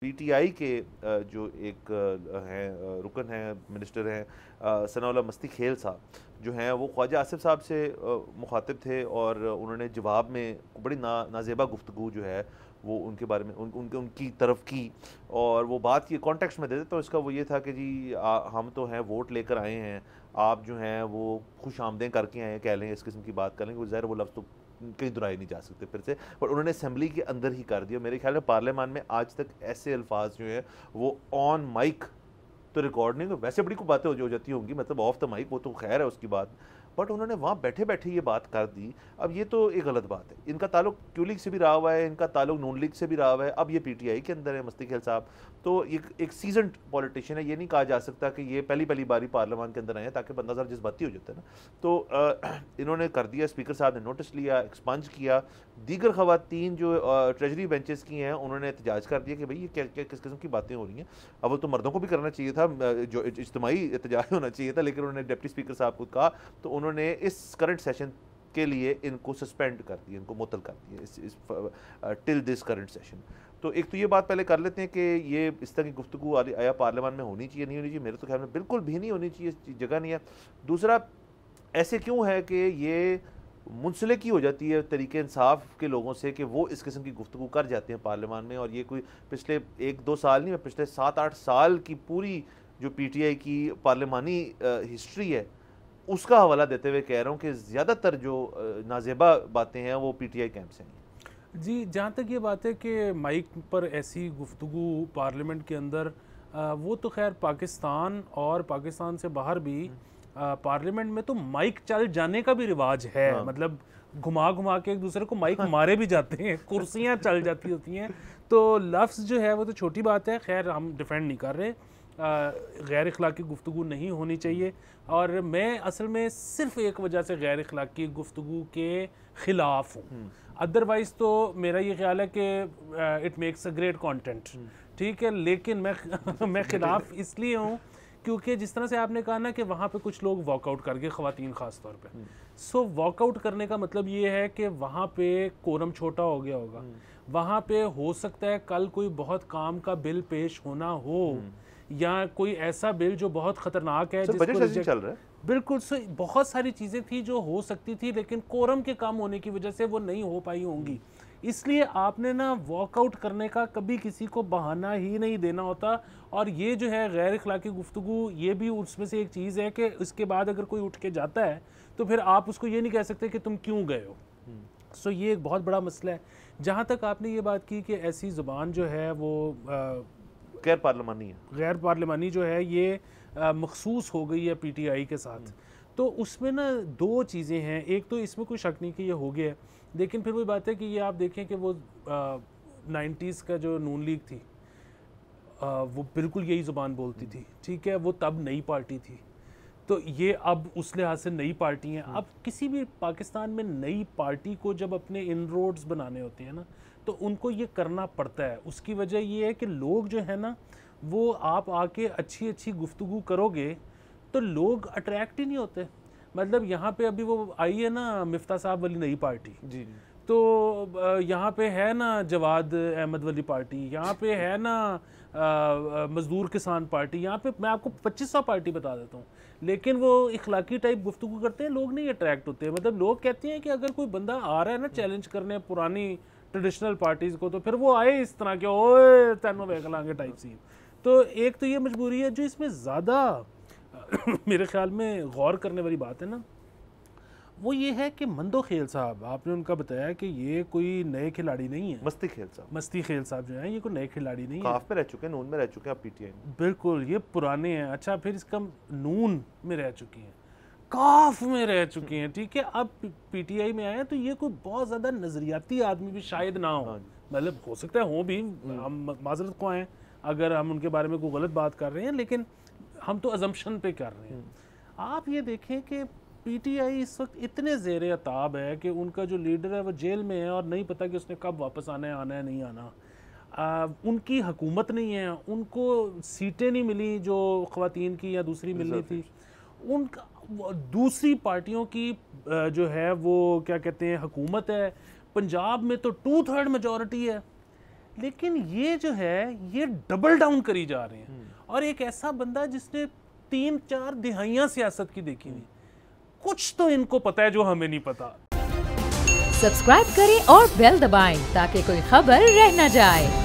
PTI के जो एक हैं रुकन हैं मिनिस्टर हैं सनाउला मस्ती खेल साहब जो हैं वो ख्वाजा आसिफ साहब से मुखातिब थे और उन्होंने जवाब में बड़ी ना नाजेबा गुफ्तु जो है वो उनके बारे में उन, उनके उनकी तरफ की और वो बात की कॉन्टेक्स्ट में देते तो इसका वो ये था कि जी आ, हम तो हैं वोट लेकर आए हैं आप जो हैं वो खुश आमदें करके आए हैं कह लें इस किस्म की बात कर लें ज़ाहिर वो लफ्ज़ तो कहीं दोहराए नहीं जा सकते फिर से पर उन्होंने असम्बली के अंदर ही कर दिया मेरे ख्याल में पार्लियामान में आज तक ऐसे अल्फाज जो हैं वो ऑन माइक तो रिकॉर्ड नहीं तो वैसे बड़ी को बातें हो जाती होंगी मतलब ऑफ द माइक वो तो खैर है उसकी बात बट उन्होंने वहाँ बैठे बैठे ये बात कर दी अब ये तो एक गलत बात है इनका ताल्लुक क्यू लीग से भी रहा हुआ है इनका ताल्लुक नून लीग से भी रहा हुआ है अब ये पीटीआई के अंदर है मस्ती खेल साहब तो एक एक सीजन पॉलिटिशियन है ये नहीं कहा जा सकता कि ये पहली पहली बारी पार्लियामान के अंदर आए ताकि बंदा साहब जज्बाती हो जाता है ना तो इन्होंने कर दिया स्पीकर साहब ने नोटिस लिया एक्सपंज किया दीगर खातन जो ट्रेजरी बेंचेस की हैं उन्होंने एहतजाज कर दिया कि भाई ये क्या क्या किस किस्म की बातें हो रही हैं अब वो तो मर्दों को भी करना चाहिए था जो इज्तमाही एहतजाज होना चाहिए था लेकिन उन्होंने डिप्टी स्पीकर साहब को कहा तो उन्होंने उन्होंने इस करंट सेशन के लिए इनको सस्पेंड कर दिया इनको मुतल कर दिया इस, इस टिल दिस करंट सेशन तो एक तो ये बात पहले कर लेते हैं कि ये इस तरह की गुफ्तु आया पार्लियामान में होनी चाहिए नहीं होनी चाहिए मेरे तो ख्याल में बिल्कुल भी नहीं होनी चाहिए जगह नहीं है दूसरा ऐसे क्यों है कि ये मुंसलिक ही हो जाती है तरीके इंसाफ के लोगों से कि वो इस किस्म की गुफ्तु कर जाते हैं पार्लियामान में और ये कोई पिछले एक दो साल नहीं पिछले सात आठ साल की पूरी जो आई की पार्लियामानी हिस्ट्री है उसका हवाला देते हुए कह रहा हूँ कि ज़्यादातर जो नाजेबा बातें हैं वो पी टी आई कैंप से हैं जी जहाँ तक ये बात है कि माइक पर ऐसी गुफ्तु पार्लियामेंट के अंदर वो तो खैर पाकिस्तान और पाकिस्तान से बाहर भी हम्म। पार्लियामेंट में तो माइक चल जाने का भी रिवाज है हाँ। मतलब घुमा घुमा के एक दूसरे को माइक हाँ। मारे भी जाते हैं कुर्सियाँ चल जाती होती हैं तो लफ्ज़ जो है वो तो छोटी बात है खैर हम डिफेंड नहीं कर रहे गैर अखलाक़ी गुफ्तु नहीं होनी चाहिए और मैं असल में सिर्फ़ एक वजह से गैर अखलाक़ी गुफ्तु के ख़िलाफ़ हूँ अदरवाइज़ हम्म। तो मेरा ये ख्याल है कि it makes a great content ठीक है लेकिन मैं मैं ख़िलाफ़ इसलिए हूँ क्योंकि जिस तरह से आपने कहा ना कि वहाँ पे कुछ लोग वॉकआउट कर गए खातन ख़ास तौर पे सो हम्म। वॉकआउट करने का मतलब ये है कि वहाँ पे कोरम छोटा हो गया होगा हम्म। वहाँ पे हो सकता है कल कोई बहुत काम का बिल पेश होना हो या कोई ऐसा बिल जो बहुत खतरनाक है बिल्कुल सो बहुत सारी चीज़ें थी जो हो सकती थी लेकिन कोरम के काम होने की वजह से वो नहीं हो पाई होंगी इसलिए आपने ना वॉकआउट करने का कभी किसी को बहाना ही नहीं देना होता और ये जो है गैर अखलाकी गुफ्तु ये भी उसमें से एक चीज़ है कि इसके बाद अगर कोई उठ के जाता है तो फिर आप उसको ये नहीं कह सकते कि तुम क्यों गए हो हम्म। सो ये एक बहुत बड़ा मसला है जहाँ तक आपने ये बात की कि ऐसी ज़ुबान जो है वो आ, गैर पार्लिमानी है गैर पार्लिमानी जो है ये मखसूस हो गई है पीटीआई के साथ हम्म। तो उसमें ना दो चीज़ें हैं एक तो इसमें कोई शक नहीं कि ये हो गया है लेकिन फिर वही बात है कि ये आप देखें कि वो नाइन्टीज़ का जो नून लीग थी आ, वो बिल्कुल यही ज़ुबान बोलती हम्म। थी ठीक है वो तब नई पार्टी थी तो ये अब उस लिहाज से नई पार्टी हैं हम्म। अब किसी भी पाकिस्तान में नई पार्टी को जब अपने इन रोड्स बनाने होते हैं ना तो उनको ये करना पड़ता है उसकी वजह ये है कि लोग जो है ना वो आप आके अच्छी अच्छी गुफ्तु करोगे तो लोग अट्रैक्ट ही नहीं होते मतलब यहाँ पे अभी वो आई है ना मिफ्ता साहब वाली नई पार्टी जी तो यहाँ पे है ना जवाद अहमद वाली पार्टी यहाँ पे है ना मज़दूर किसान पार्टी यहाँ पे मैं आपको पच्चीस सौ पार्टी बता देता हूँ लेकिन वो इखलाकी टाइप गुफ्तु करते हैं लोग नहीं अट्रैक्ट होते मतलब लोग कहते हैं कि अगर कोई बंदा आ रहा है ना चैलेंज करने पुरानी ट्रेडिशनल पार्टीज़ को तो फिर वो आए इस तरह के ओए तैनो वेख टाइप सी तो एक तो ये मजबूरी है जो इसमें ज़्यादा मेरे ख्याल में गौर करने वाली बात है ना वो ये है कि मंदो खेल साहब आपने उनका बताया कि ये कोई नए खिलाड़ी नहीं है मस्ती खेल साहब मस्ती खेल साहब जो है ये कोई नए खिलाड़ी नहीं काफ है में रह चुके हैं नून में रह चुके हैं पीटीआई बिल्कुल ये पुराने हैं अच्छा फिर इसका नून में रह चुकी हैं काफ में रह चुके हैं ठीक है अब पीटीआई में आए तो ये कोई बहुत ज़्यादा नज़रियाती आदमी भी शायद ना हो हाँ मतलब हो सकता है हो भी हम्म। हम माजरत को आए अगर हम उनके बारे में कोई गलत बात कर रहे हैं लेकिन हम तो अजम्पन पे कर रहे हैं हम्म। आप ये देखें कि पीटीआई इस वक्त इतने जेर ताब है कि उनका जो लीडर है वो जेल में है और नहीं पता कि उसने कब वापस आना है आना है नहीं आना आ, उनकी हकूमत नहीं है उनको सीटें नहीं मिली जो खुतिन की या दूसरी मिलनी थी उन दूसरी पार्टियों की जो है वो क्या कहते हैं हकूमत है पंजाब में तो टू थर्ड मेजोरिटी है लेकिन ये जो है ये डबल डाउन करी जा रहे हैं हम्म। और एक ऐसा बंदा जिसने तीन चार दिहाइयाँ सियासत की देखी हुई कुछ तो इनको पता है जो हमें नहीं पता सब्सक्राइब करें और बेल दबाएं ताकि कोई खबर रह न जाए